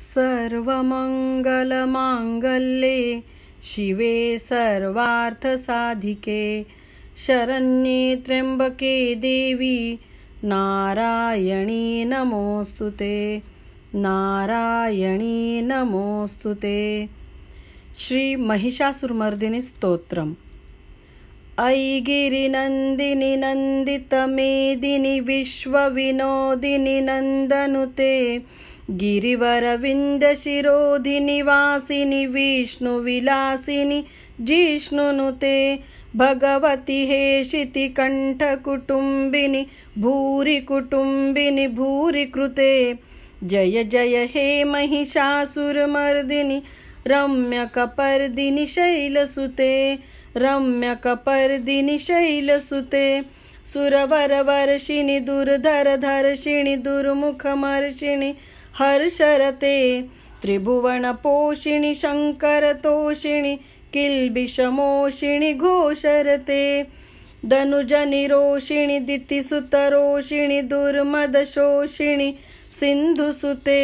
सर्वमङ्गलमाङ्गल्ये शिवे सर्वार्थसाधिके शरण्ये त्र्यम्बके देवी नारायणी नमोऽस्तु ते नारायणी नमोऽस्तु ते श्रीमहिषासुरमर्दिनि स्तोत्रम् ऐ गिरिनन्दिनि नन्दितमेदिनि विश्वविनोदिनि नन्दनुते विष्णु विष्णुविलासिनि जिष्णुनुते भगवती हे शितिकण्ठकुटुम्बिनि भूरिकुटुम्बिनि भूरिकृते जय जय हे रम्य रम्यकपर्दिनि शैलसुते रम्य रम्यकपर्दिनि शैलसुते सुरवरवर्षिणि दुर्धरधर्षिणि दुर्मुखमर्षिणि हर्षरते त्रिभुवनपोषिणि शङ्करतोषिणि किल्बिषमोषिणि घोषरते धनुजनिरोषिणि दितिसुतरोषिणि दुर्मदशोषिणि सिन्धुसुते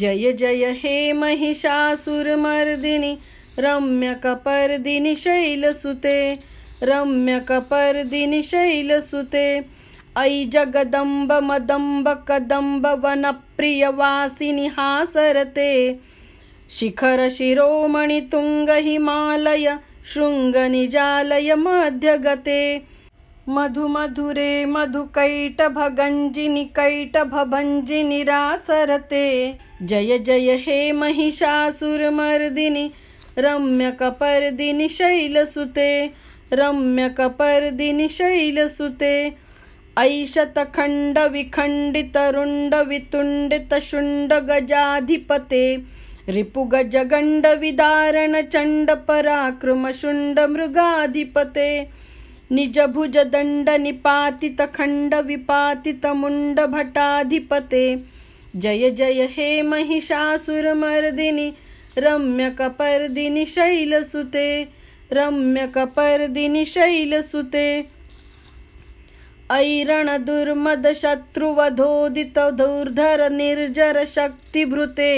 जय जय हे महिषासुरमर्दिनि रम्यकपर्दिनि शैलसुते रम्यकपर्दिनि शैलसुते ऐ जगदम्ब मदम्ब कदम्ब वनप्रियवासिनि हासरते शिखरशिरोमणितुङ्गहिमालय शृङ्गनिजालय मध्यगते मधुमधुरे मधुकैटभगञ्जिनिकैटभभञ्जिनिरासरते जय जय हे महिषासुरमर्दिनि रम्यकपर्दिनि शैलसुते रम्यकपर्दिनि शैलसुते ऐशत ऐशतखण्ड विखण्डितरुण्ड शुंड गजाधिपते गज गंड विदारण चंड पराक्रम शुंड मृगाधिपते दंड निजभुजदण्ड निपातितखण्ड मुंड भटाधिपते जय जय हे रम्य रम्यकपर्दिनि शैलसुते रम्यकपर्दिनि शैलसुते दुर्मद ऐरणदुर्मदशत्रुवधोदितधुर्धर निर्जरशक्तिभृते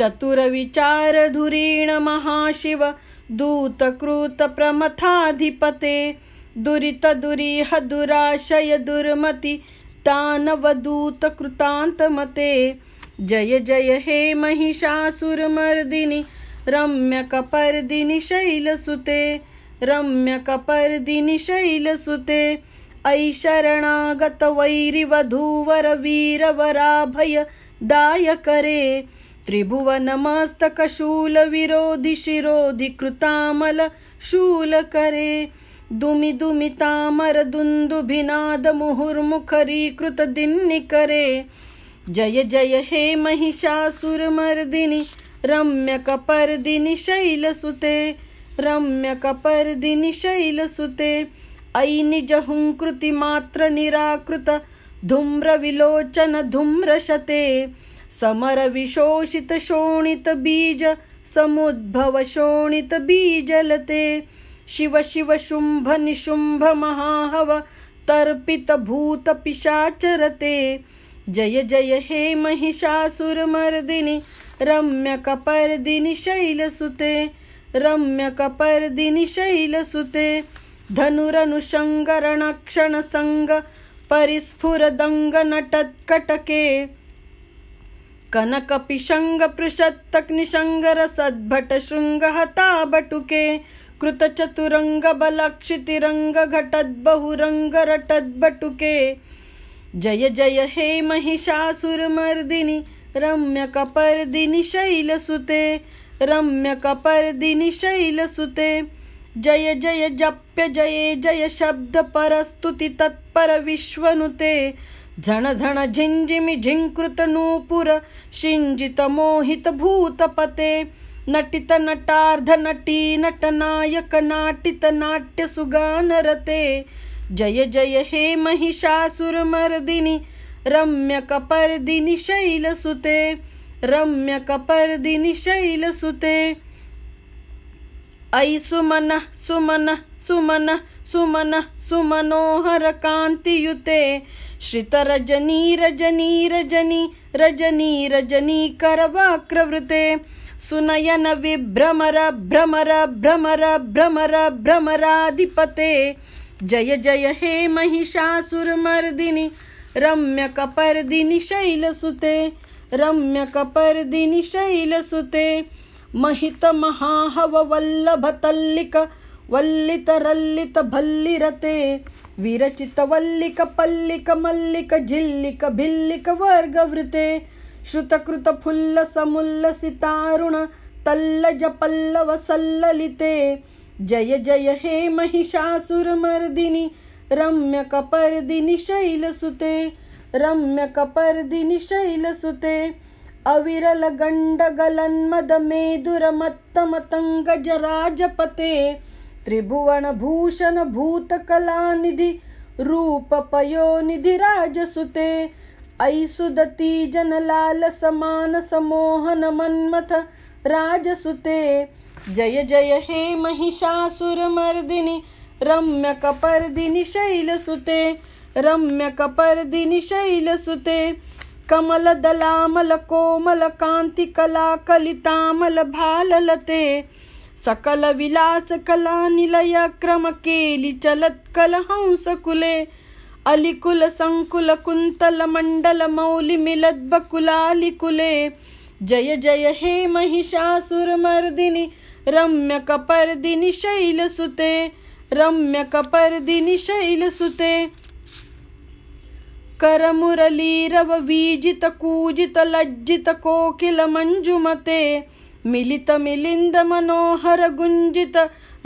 चतुरविचारधुरीण महाशिव प्रमथाधिपते दूतकृतप्रमथाधिपते दुरितदुरीह दुराशय दुर्मति तानवदूतकृतान्तमते जय जय हे महिषासुरमर्दिनि रम्यकपर्दिनि शैलसुते रम्यकपर्दिनि शैलसुते ऐ शरणागतवैरिवधूवरवीरवराभय दायकरे त्रिभुवनमस्तकशूलविरोधिशिरोधिकृतामल शूलकरे दुमिदुमितामरदुन्दुभिनादमुहुर्मुखरीकृतदिन्निकरे जय जय हे महिषासुरमर्दिनि रम्यकपर्दिनि शैलसुते रम्यकपर्दिनि शैलसुते धूम्र विलोचन धूम्रशते समर विशोषित शोणित बीज समरविशोषितशोणितबीज बीजलते शिव शिव शुम्भनिशुम्भमहाहव तर्पितभूतपिशाचरते जय जय हे महिषासुरमर्दिनि रम्यकपर्दिनि शैलसुते रम्यकपर्दिनि शैलसुते धनुरनुषङ्गरणक्षणसङ्ग परिस्फुरदङ्गनटत्कटके कनकपिशङ्गपृषत्तग्निशङ्गरसद्भटशृङ्गहताबटुके कृतचतुरङ्गबलक्षितिरङ्गघटद्बहुरङ्गरटद्बटुके जय जय हे महिषासुरमर्दिनि रम्यकपर्दिनि शैलसुते रम्यकपर्दिनि शैलसुते जय जय जप्य जये जय शब्द परस्तुती तत्पर विश्वनुते झण झण झिंजिमी झिंकृत नूपुर शिंजित मोहित भूतपते नटित नटार्ध नटी नटनायक नाटित नाट्य सुगान जय जय हे महिषासुर रम्य कपर्दिनी शैलसुते रम्य कपर्दिनी शैलसुते ऐ सुमन सुमन सुमन सुमन सुमनोहर कान्तियुते श्रितरजनी रजनी रजनी रजनी रजनी करवाक्रवृते सुनयन विभ्रमर भ्रमर भ्रमर भ्रमर भ्रमराधिपते जय जय हे महिषासुरमर्दिनि रम्यकपर्दिनि शैलसुते रम्यकपर्दिनि शैलसुते महित महाहव वल्लभ तल्लिक वल्लित रल्लित भल्लिरते विरचित वल्लिक पल्लिक मल्लिक झिल्लिक भिल्लिक वर्गवृते श्रुतकृत फुल्ल समुल्ल सितारुण तल्लज पल्लव सल्ललिते जय जय हे महिषासुरमर्दिनि रम्यकपर्दिनि शैलसुते रम्यकपर्दिनि शैलसुते अविरलगण्डगलन्मदमेदुरमत्तमतङ्गजराजपते त्रिभुवनभूषणभूतकलानिधि रूपपयोनिधिराजसुते ऐसुदती जनलालसमानसमोहनमन्मथ राजसुते जय जय हे महिषासुरमर्दिनि रम्यकपर्दिनि शैलसुते रम्यकपर्दिनि शैलसुते सकल क्रम कमलदलामलकोमलकान्तिकलाकलितामलभाललते सकलविलासकलानिलयक्रमकेलिचलत्कलहंसकुले बकुलालिकुले जय जय हे महिषासुरमर्दिनि रम्य शैलसुते रम्यकपर्दिनि शैलसुते कर मुरली वीजित कूजित लज्जित कोकिल मंजुमते मिलित मिलिंद मनोहर गुंजित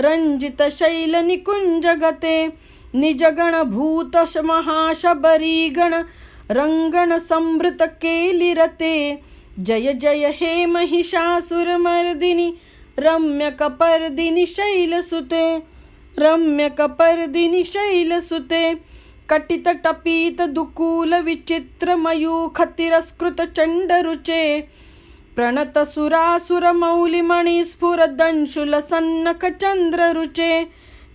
रंजित शैल निकुंज गते निजगण भूत महाशबरीगण रंगण संभृत केलिरते जय जय हे महिषासुरमर्दिनि रम्यकपर्दिनि शैलसुते रम्यकपर्दिनि शैलसुते कटित टपीत दुकूल विचित्र रुचे काचल कटितटपीतदुकूलविचित्रमयूखतिरस्कृतचण्डरुचे प्रणतसुरासुरमौलिमणिस्फुरदंशुलसन्नखचन्द्ररुचे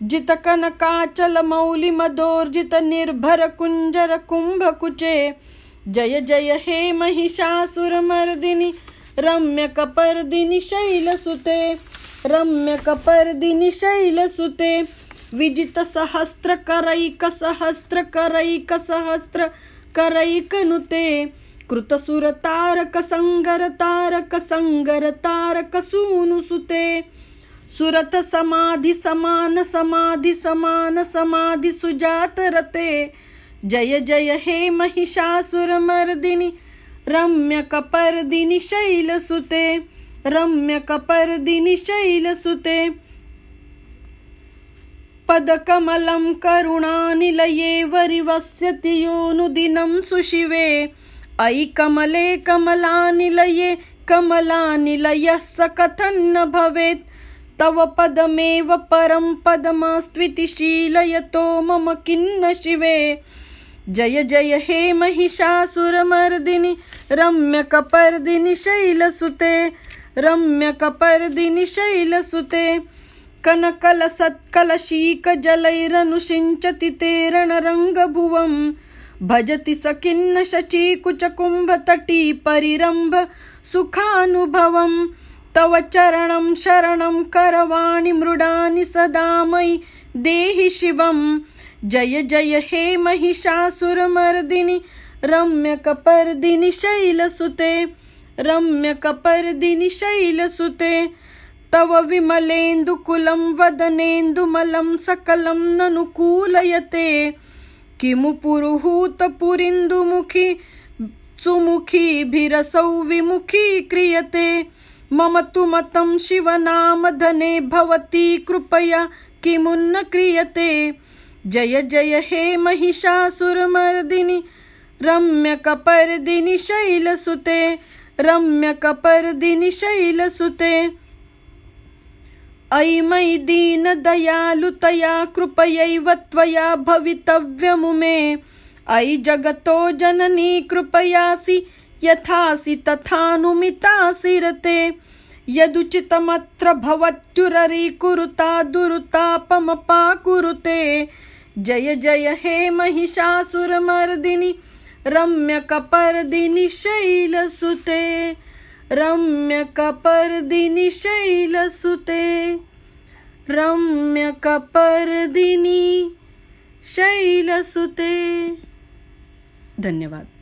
जितकनकाचलमौलिमदोर्जितनिर्भरकुञ्जरकुम्भकुचे जय जय हे महिषासुर महिषासुरमर्दिनि रम्य शैलसुते रम्यकपर्दिनि शैलसुते विजित करैक विजितसहस्रकरैकसहस्रकरैकसहस्रकरैकनुते कृतसुरतारकसङ्गरतारकसङ्गरतारकसूनुसुते सुरत समाधि समान समाधि समान समाधि सुजात रते जय जय हे महिषासुरमर्दिनि रम्य शैलसुते रम्यकपर्दिनि शैलसुते पदकमलं करुणानिलये वरिवस्यति योनुदिनं सुशिवे अयि कमले कमलानिलये कमलानिलयः स कथन्न भवेत् तव पदमेव परं पदमास्त्वितिशीलयतो मम किन्न शिवे जय जय हे महिषासुरमर्दिनि रम्यकपर्दिनि शैलसुते रम्यकपर्दिनि शैलसुते कनकलसत्कलशीकजलैरनुषिञ्चति ते रणरङ्गभुवं भजति स किन्न शचीकुचकुम्भतटी परिरम्भ सुखानुभवं तव चरणं शरणं करवाणि मृडानि सदा मयि देहि शिवम् जय जय हे महिषासुरमर्दिनि रम्यकपर्दिनि शैलसुते रम्यकपर्दिनि शैलसुते तव विमलेन्दुकुलं वदनेन्दुमलं सकलं ननुकूलयते किमु पुरुहूतपुरिन्दुमुखी सुमुखीभिरसौ विमुखी क्रियते मम तु मतं शिवनामधने भवती कृपया किमुन्न क्रियते जय जय हे महिषासुरमर्दिनि रम्यकपर्दिनि शैलसुते रम्यकपर्दिनि शैलसुते अयि मयि दीनदयालुतया कृपयैव त्वया भवितव्यमु मे अयि जगतो जननी कृपयासि यथासि तथानुमितासि रते यदुचितमत्र भवत्युररीकुरुता दुरुतापमपाकुरुते जय जय हे महिषासुरमर्दिनि रम्यकपर्दिनि शैलसुते रम्यकपर्दिनि शैलसुते रम्यकपर्दिनि शैलसुते धन्यवाद